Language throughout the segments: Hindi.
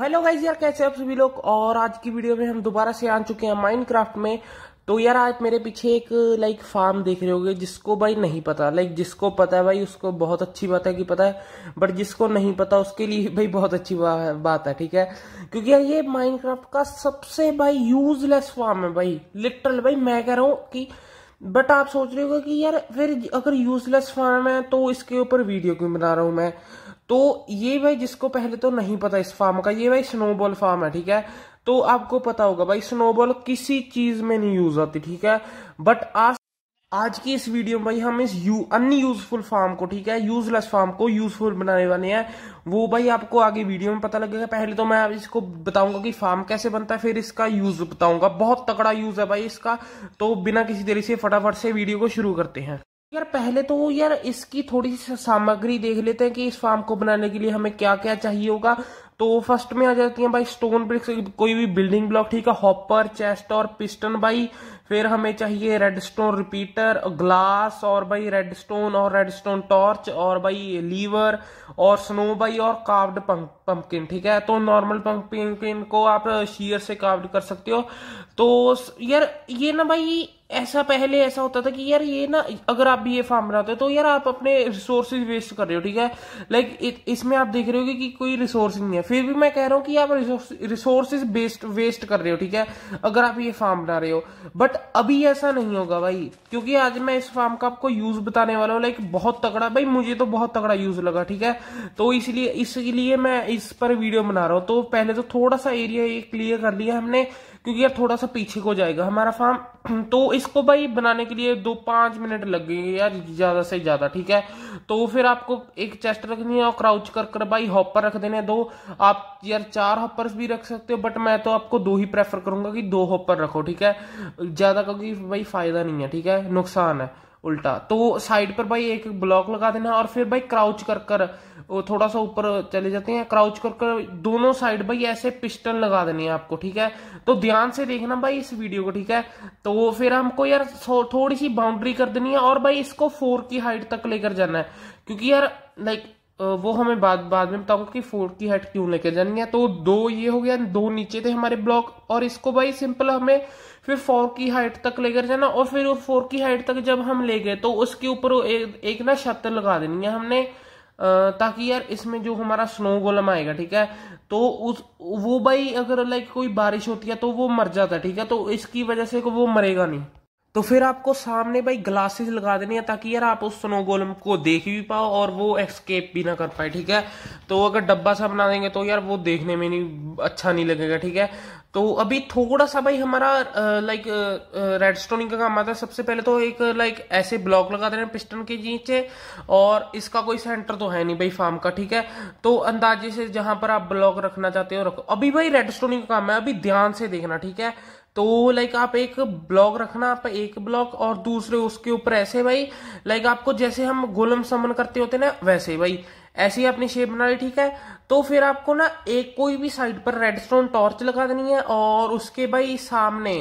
हेलो गाइज यार कैसे आप सभी लोग और आज की वीडियो में हम दोबारा से आ चुके हैं माइनक्राफ्ट में तो यार आज मेरे पीछे एक लाइक फार्म देख रहे होगे जिसको भाई नहीं पता लाइक जिसको पता है भाई उसको बहुत अच्छी बात है कि पता है बट जिसको नहीं पता उसके लिए भाई बहुत अच्छी बात है ठीक है क्योंकि यार ये माइनक्राफ्ट का सबसे भाई यूजलेस फार्म है भाई लिटरल भाई मैं कह रहा हूँ कि बट आप सोच रहे हो कि यार फिर अगर यूजलेस फार्म है तो इसके ऊपर वीडियो क्यों बना रहा हूँ मैं तो ये भाई जिसको पहले तो नहीं पता इस फार्म का ये भाई स्नोबॉल फार्म है ठीक है तो आपको पता होगा भाई स्नोबॉल किसी चीज में नहीं यूज आती ठीक है बट आज आज की इस वीडियो में भाई हम इस यू अनयूजफुल फार्म को ठीक है यूजलेस फार्म को यूजफुल बनाने वाले हैं वो भाई आपको आगे वीडियो में पता लगेगा पहले तो मैं इसको बताऊंगा कि फार्म कैसे बनता है फिर इसका यूज बताऊंगा बहुत तगड़ा यूज है भाई इसका तो बिना किसी देरी से फटाफट से वीडियो को शुरू करते हैं यार पहले तो यार इसकी थोड़ी सी सामग्री देख लेते हैं कि इस फार्म को बनाने के लिए हमें क्या क्या चाहिए होगा तो फर्स्ट में आ जाती है भाई स्टोन ब्रिक्स कोई भी बिल्डिंग ब्लॉक ठीक है हॉपर चेस्ट और पिस्टन भाई फिर हमें चाहिए रेडस्टोन रिपीटर ग्लास और भाई रेडस्टोन और रेडस्टोन टॉर्च और भाई लीवर और स्नो भाई और काव्ड पंपकिन ठीक है तो नॉर्मल पंपकिन को आप शीयर से काव्ड कर सकते हो तो यार ये ना भाई ऐसा पहले ऐसा होता था कि यार ये ना अगर आप भी ये फार्म बनाते हो तो यार आप अपने रिसोर्सेज वेस्ट कर रहे हो ठीक है लाइक इसमें आप देख रहे हो कि, कोई रिसोर्स नहीं है फिर भी मैं कह रहा हूँ कि आप रिसोर्सेज वेस्ट कर रहे हो ठीक है अगर आप ये फार्म बना रहे हो बट बट अभी ऐसा नहीं होगा भाई क्योंकि आज मैं इस फार्म का आपको यूज बताने वाला हूँ लाइक बहुत तगड़ा भाई मुझे तो बहुत तगड़ा यूज लगा ठीक है तो इसलिए इसलिए मैं इस पर वीडियो बना रहा हूँ तो पहले तो थोड़ा सा एरिया ये क्लियर कर लिया हमने क्योंकि यार थोड़ा सा पीछे को जाएगा हमारा फार्म तो इसको भाई बनाने के लिए दो पाँच मिनट लग गए यार ज़्यादा से ज़्यादा ठीक है तो फिर आपको एक चेस्ट रखनी है और क्राउच कर कर भाई हॉपर रख देने दो आप यार चार हॉपर्स भी रख सकते हो बट मैं तो आपको दो ही प्रेफर करूंगा कि दो हॉपर रखो ठीक है ज़्यादा क्योंकि भाई फ़ायदा नहीं है ठीक है नुकसान है उल्टा तो साइड पर भाई एक ब्लॉक लगा देना और फिर भाई क्राउच कर कर थोड़ा सा ऊपर चले जाते हैं क्राउच कर दोनों साइड भाई ऐसे पिस्टल लगा देने हैं आपको ठीक है तो ध्यान से देखना भाई इस वीडियो को ठीक है तो फिर हमको यार थोड़ी सी बाउंड्री कर देनी है और भाई इसको फोर की हाइट तक लेकर जाना है क्योंकि यार लाइक वो हमें बाद बाद में बताऊंगा कि फोर की हाइट क्यों लेकर जानी है तो दो ये हो गया दो नीचे थे हमारे ब्लॉक और इसको भाई सिंपल हमें फिर फोर की हाइट तक लेकर जाना और फिर फोर की हाइट तक जब हम ले गए तो उसके ऊपर एक, एक ना छत लगा देनी है हमने ताकि यार इसमें जो हमारा स्नो गोलम आएगा ठीक है तो उस वो भाई अगर लाइक कोई बारिश होती है तो वो मर जाता है ठीक है तो इसकी वजह से वो मरेगा नहीं तो फिर आपको सामने भाई ग्लासेस लगा देने हैं ताकि यार आप उस स्नो गोलम को देख भी पाओ और वो एक्सकेप भी ना कर पाए ठीक है तो अगर डब्बा सा बना देंगे तो यार वो देखने में नहीं अच्छा नहीं लगेगा ठीक है तो अभी थोड़ा सा भाई हमारा लाइक रेड स्टोनिंग का काम आता है सबसे पहले तो एक लाइक ऐसे ब्लॉक लगा दे रहे हैं पिस्टन के नीचे और इसका कोई सेंटर तो है नहीं भाई फार्म का ठीक है तो अंदाजे से जहां पर आप ब्लॉक रखना चाहते हो रखो अभी भाई रेड स्टोनिंग का काम है अभी ध्यान से देखना ठीक है तो लाइक आप एक ब्लॉक रखना आप एक ब्लॉक और दूसरे उसके ऊपर ऐसे भाई लाइक आपको जैसे हम गोलम समन करते होते ना वैसे भाई ऐसे ही आपने शेप बना ली ठीक है तो फिर आपको ना एक कोई भी साइड पर रेड स्टोन टॉर्च लगा देनी है और उसके भाई सामने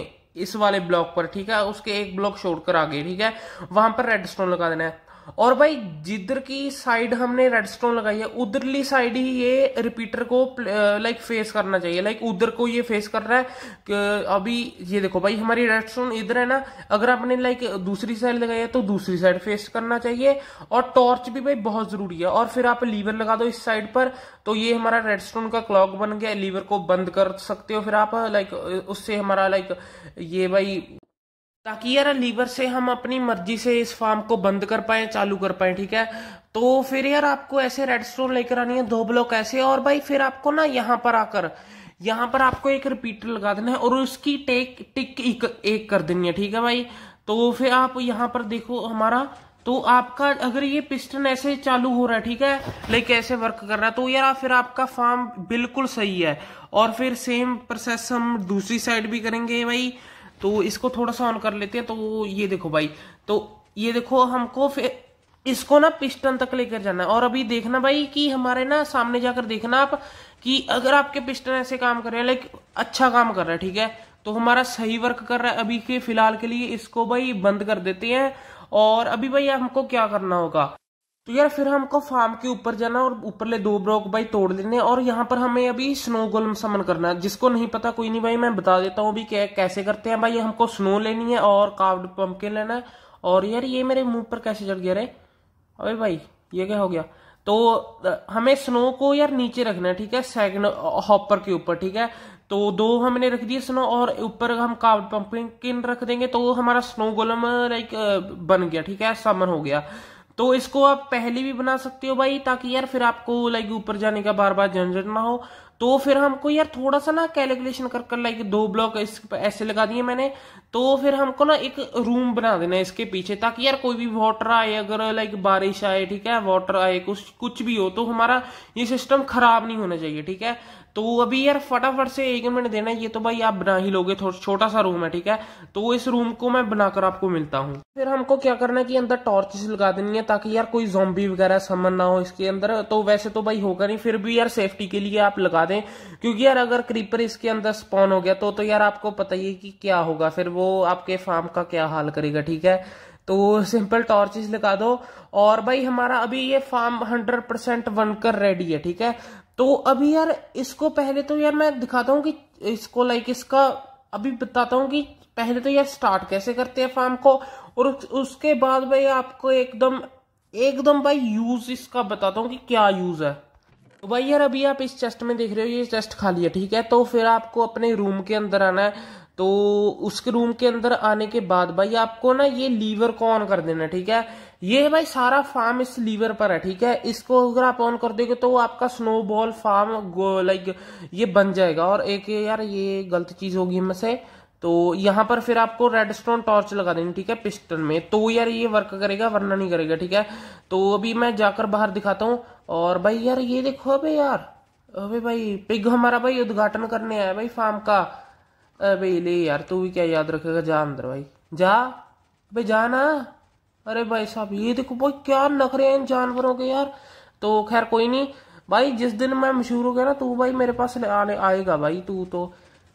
इस वाले ब्लॉक पर ठीक है उसके एक ब्लॉक छोड़कर आगे ठीक है वहां पर रेड स्टोन लगा देना है और भाई जिधर की साइड हमने रेड स्टोन लगाई है उधरली साइड ही ये रिपीटर को लाइक uh, फेस करना चाहिए लाइक उधर को ये फेस कर रहा है अभी ये देखो भाई हमारी रेड स्टोन इधर है ना अगर आपने लाइक दूसरी साइड लगाई है तो दूसरी साइड फेस करना चाहिए और टॉर्च भी भाई बहुत जरूरी है और फिर आप लीवर लगा दो इस साइड पर तो ये हमारा रेड स्टोन का क्लॉक बन गया लीवर को बंद कर सकते हो फिर आप लाइक उससे हमारा लाइक ये भाई ताकि यार लीवर से हम अपनी मर्जी से इस फार्म को बंद कर पाए चालू कर पाए ठीक है तो फिर यार आपको ऐसे रेड स्टोन लेकर आनी है दो ब्लॉक ऐसे और भाई फिर आपको ना यहाँ पर आकर यहाँ पर आपको एक रिपीटर लगा देना है और उसकी टेक टिक एक, एक कर देनी है ठीक है भाई तो फिर आप यहाँ पर देखो हमारा तो आपका अगर ये पिस्टन ऐसे चालू हो रहा है ठीक है लाइक ऐसे वर्क कर रहा है तो यार फिर आपका फार्म बिल्कुल सही है और फिर सेम प्रोसेस हम दूसरी साइड भी करेंगे भाई तो इसको थोड़ा सा ऑन कर लेते हैं तो ये देखो भाई तो ये देखो हमको फिर इसको ना पिस्टन तक लेकर जाना है और अभी देखना भाई कि हमारे ना सामने जाकर देखना आप कि अगर आपके पिस्टन ऐसे काम कर रहे हैं लाइक अच्छा काम कर रहा है ठीक है तो हमारा सही वर्क कर रहा है अभी के फिलहाल के लिए इसको भाई बंद कर देते हैं और अभी भाई हमको क्या करना होगा तो यार फिर हमको फार्म के ऊपर जाना और ऊपर ले दो ब्रॉक भाई तोड़ देने और यहाँ पर हमें अभी स्नो गोलम समन करना है जिसको नहीं पता कोई नहीं भाई मैं बता देता हूँ क्या कैसे करते हैं भाई हमको स्नो लेनी है और पंप पम्पकिन लेना है और यार ये मेरे मुंह पर कैसे चढ़ गया रे अरे भाई ये क्या हो गया तो हमें स्नो को यार नीचे रखना है ठीक है सेकंड हॉपर के ऊपर ठीक है तो दो हमने रख दिए स्नो और ऊपर हम कार्ड पम्पकिन रख देंगे तो हमारा स्नो गोलम लाइक बन गया ठीक है समन हो गया तो इसको आप पहले भी बना सकते हो भाई ताकि यार फिर आपको लाइक ऊपर जाने का बार बार झंझट ना हो तो फिर हमको यार थोड़ा सा ना कैलकुलेशन कर कर लाइक दो ब्लॉक ऐसे लगा दिए मैंने तो फिर हमको ना एक रूम बना देना इसके पीछे ताकि यार कोई भी वाटर आए अगर लाइक बारिश आए ठीक है वाटर आए कुछ कुछ भी हो तो हमारा ये सिस्टम खराब नहीं होना चाहिए ठीक है तो अभी यार फटाफट से एक मिनट देना ये तो भाई आप बना ही लोगे छोटा सा रूम है ठीक है तो इस रूम को मैं बनाकर आपको मिलता हूँ फिर हमको क्या करना है कि अंदर टॉर्चेस लगा देनी है ताकि यार कोई जोम्बी वगैरह समन ना हो इसके अंदर तो वैसे तो भाई होगा नहीं फिर भी यार सेफ्टी के लिए आप लगा दें क्योंकि यार अगर क्रीपर इसके अंदर स्पॉन हो गया तो तो यार आपको पता ही कि क्या होगा फिर वो आपके फार्म का क्या हाल करेगा ठीक है तो सिंपल टॉर्चेस लगा दो और भाई हमारा अभी ये फार्म हंड्रेड परसेंट बनकर रेडी है ठीक है तो अभी यार इसको पहले तो यार मैं दिखाता हूँ कि इसको लाइक इसका अभी बताता हूँ कि पहले तो यार स्टार्ट कैसे करते हैं फार्म को और उसके बाद भाई आपको एकदम एकदम भाई यूज इसका बताता हूँ कि क्या यूज है तो भाई यार अभी आप इस चेस्ट में देख रहे हो ये चेस्ट खाली है ठीक है तो फिर आपको अपने रूम के अंदर आना है तो उसके रूम के अंदर आने के बाद भाई आपको ना ये लीवर को ऑन कर देना ठीक है ये है भाई सारा फार्म इस लीवर पर है ठीक है इसको अगर आप ऑन कर दोगे तो आपका स्नोबॉल फार्म लाइक ये बन जाएगा और एक यार ये गलत चीज होगी मुझसे तो यहाँ पर फिर आपको रेड स्टोन टॉर्च लगा देनी ठीक है पिस्टन में तो यार ये वर्क करेगा वरना नहीं करेगा ठीक है तो अभी मैं जाकर बाहर दिखाता हूँ और भाई यार ये देखो अबे यार अबे भाई पिग हमारा भाई उद्घाटन करने आया भाई फार्म का अबे ले यार तू भी क्या याद रखेगा जा अंदर भाई जा भाई जा ना अरे भाई साहब ये देखो भाई क्या नखरे हैं इन जानवरों के यार तो खैर कोई नहीं भाई जिस दिन मैं मशहूर हो गया ना तू भाई मेरे पास आने आएगा भाई तू तो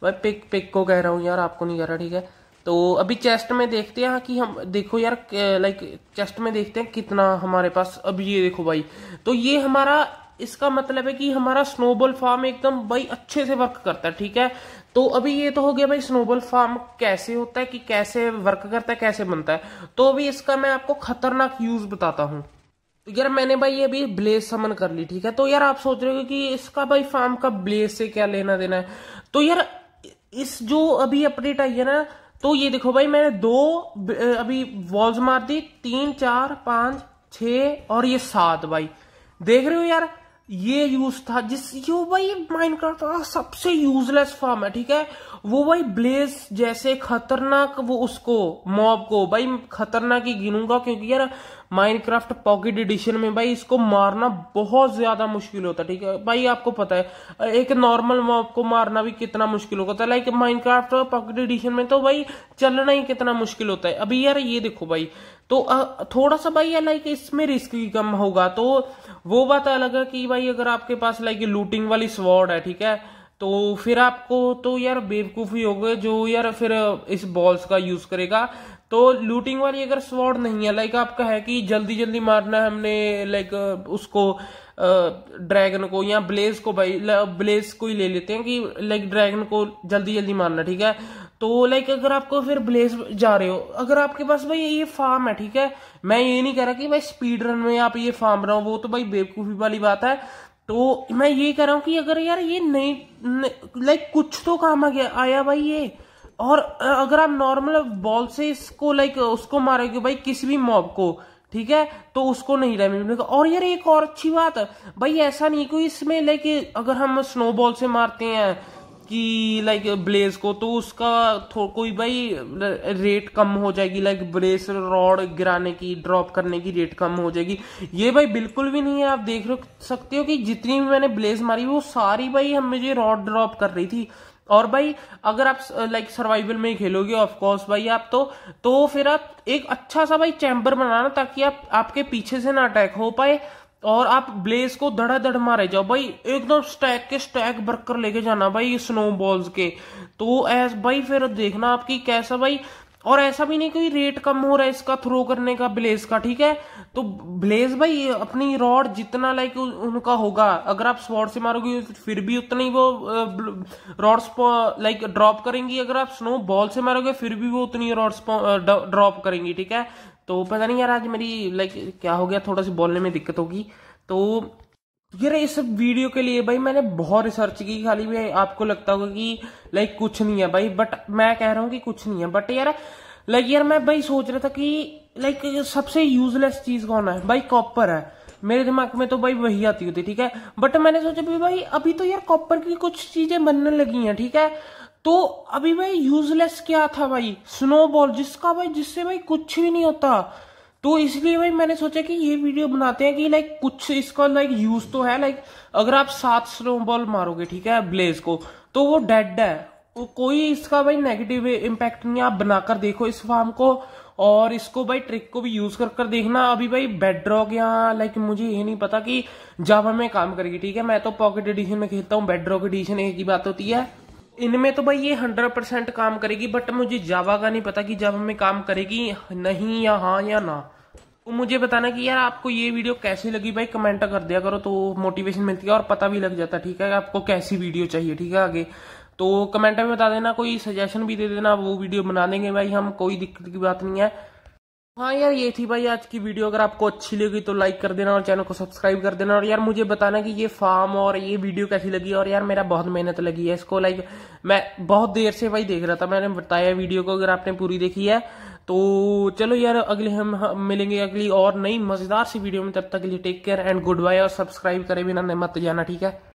भाई पिक पिक को कह रहा हूँ यार आपको नहीं कह रहा ठीक है तो अभी चेस्ट में देखते हैं कि हम देखो यार लाइक चेस्ट में देखते हैं कितना हमारे पास अभी ये देखो भाई तो ये हमारा इसका मतलब है कि हमारा स्नोबॉल फार्म एकदम भाई अच्छे से वर्क करता है ठीक है तो अभी ये तो हो गया भाई स्नोबॉल फार्म कैसे होता है कि कैसे वर्क करता है कैसे बनता है तो अभी इसका मैं आपको खतरनाक यूज बताता हूँ तो यार मैंने भाई ये अभी ब्लेज समन कर ली ठीक है तो यार आप सोच रहे हो कि इसका भाई फार्म का ब्लेज से क्या लेना देना है तो यार इस जो अभी अपडेट आई है ना तो ये देखो भाई मैंने दो अभी वॉल्स मार दी तीन चार पांच छ और ये सात भाई देख रहे हो यार ये यूज था जिस जो भाई माइनक्राफ्ट का सबसे यूजलेस फॉर्म है ठीक है वो भाई ब्लेज जैसे खतरनाक वो उसको मॉब को भाई खतरनाक ही गिनूंगा क्योंकि यार माइनक्राफ्ट पॉकेट एडिशन में भाई इसको मारना बहुत ज्यादा मुश्किल होता है ठीक है भाई आपको पता है एक नॉर्मल मॉब को मारना भी कितना मुश्किल होता है लाइक माइनक्राफ्ट पॉकेट एडिशन में तो भाई चलना ही कितना मुश्किल होता है अभी यार ये देखो भाई तो थोड़ा सा भाई लाइक इसमें रिस्क कम होगा तो वो बात अलग है कि भाई अगर आपके पास लाइक लूटिंग वाली स्वॉर्ड है ठीक है तो फिर आपको तो यार बेवकूफ़ी हो गए जो यार फिर इस बॉल्स का यूज़ करेगा तो लूटिंग वाली अगर स्वॉर्ड नहीं है लाइक आपका है कि जल्दी जल्दी मारना है हमने लाइक उसको ड्रैगन को या ब्लेज को भाई ब्लेज को ही ले लेते हैं कि लाइक ड्रैगन को जल्दी जल्दी मारना ठीक है तो लाइक अगर आपको फिर ब्लेस जा रहे हो अगर आपके पास भाई ये फार्म है ठीक है मैं ये नहीं कह रहा कि भाई स्पीड रन में आप ये फार्म रहो वो तो भाई बेवकूफ़ी वाली बात है तो मैं ये कह रहा हूँ कि अगर यार ये नहीं, नहीं लाइक कुछ तो काम आ गया आया भाई ये और अगर आप नॉर्मल बॉल से इसको लाइक उसको मारोगे भाई किसी भी मॉब को ठीक है तो उसको नहीं डैमेज मिलेगा और यार एक और अच्छी बात भाई ऐसा नहीं कोई इसमें लाइक अगर हम स्नोबॉल से मारते हैं उसकी लाइक ब्लेज को तो उसका कोई भाई रेट कम हो जाएगी लाइक ब्लेस रॉड गिराने की ड्रॉप करने की रेट कम हो जाएगी ये भाई बिल्कुल भी नहीं है आप देख सकते हो कि जितनी भी मैंने ब्लेज मारी वो सारी भाई हम मुझे रॉड ड्रॉप कर रही थी और भाई अगर आप लाइक सर्वाइवल में खेलोगे ऑफ कोर्स भाई आप तो तो फिर आप एक अच्छा सा भाई चैम्बर बनाना ताकि आप आपके पीछे से ना अटैक हो पाए और आप ब्लेस को धड़ाधड़ मारे जाओ भाई एकदम स्टैक के स्टैक बरकर लेके जाना भाई स्नो बॉल्स के तो ऐस भाई फिर देखना आपकी कैसा भाई और ऐसा भी नहीं कोई रेट कम हो रहा है इसका थ्रो करने का ब्लेज का ठीक है तो ब्लेज भाई अपनी रॉड जितना लाइक उनका होगा अगर आप स्वॉर्ड से मारोगे फिर भी उतना ही वो रॉड लाइक ड्रॉप करेंगी अगर आप स्नो बॉल से मारोगे फिर भी वो उतनी रॉड ड्रॉप करेंगी ठीक है तो पता नहीं यार आज मेरी लाइक क्या हो गया थोड़ा सी बोलने में दिक्कत होगी तो यार इस वीडियो के लिए भाई मैंने बहुत रिसर्च की खाली भी आपको लगता होगा कि लाइक कुछ नहीं है भाई बट मैं कह रहा हूँ कि कुछ नहीं है बट यार लाइक यार मैं भाई सोच रहा था कि लाइक सबसे यूजलेस चीज कौन है भाई कॉपर है मेरे दिमाग में तो भाई वही आती होती ठीक है बट मैंने सोचा भी भाई अभी तो यार कॉपर की कुछ चीजें बनने लगी हैं ठीक है तो अभी भाई यूजलेस क्या था भाई स्नोबॉल जिसका भाई जिससे भाई कुछ भी नहीं होता तो इसलिए भाई मैंने सोचा कि ये वीडियो बनाते हैं कि लाइक कुछ इसका लाइक यूज तो है लाइक अगर आप सात स्नोबॉल मारोगे ठीक है ब्लेज को तो वो डेड है वो कोई इसका भाई नेगेटिव इम्पैक्ट नहीं आप बनाकर देखो इस फार्म को और इसको भाई ट्रिक को भी यूज कर कर देखना अभी भाई बेडरॉक यहाँ लाइक मुझे ये नहीं पता कि जावा में काम करेगी ठीक है मैं तो पॉकेट एडिशन में खेलता हूँ बेडरॉक एडिशन एक ही बात होती है इनमें तो भाई ये हंड्रेड परसेंट काम करेगी बट मुझे जावा का नहीं पता कि जावा में काम करेगी नहीं या हाँ या ना तो मुझे बताना कि यार आपको ये वीडियो कैसी लगी भाई कमेंट कर दिया करो तो मोटिवेशन मिलती है और पता भी लग जाता ठीक है आपको कैसी वीडियो चाहिए ठीक है आगे तो कमेंट में बता देना कोई सजेशन भी दे देना वो वीडियो बना देंगे भाई हम कोई दिक्कत की बात नहीं है हाँ यार ये थी भाई आज की वीडियो अगर आपको अच्छी लगी तो लाइक कर देना और चैनल को सब्सक्राइब कर देना और यार मुझे बताना कि ये फार्म और ये वीडियो कैसी लगी और यार मेरा बहुत मेहनत लगी है इसको लाइक मैं बहुत देर से भाई देख रहा था मैंने बताया वीडियो को अगर आपने पूरी देखी है तो चलो यार अगले हम, मिलेंगे अगली और नई मज़ेदार सी वीडियो में तब तक के लिए take care and good bye और सब्सक्राइब करे बिना मत जाना ठीक है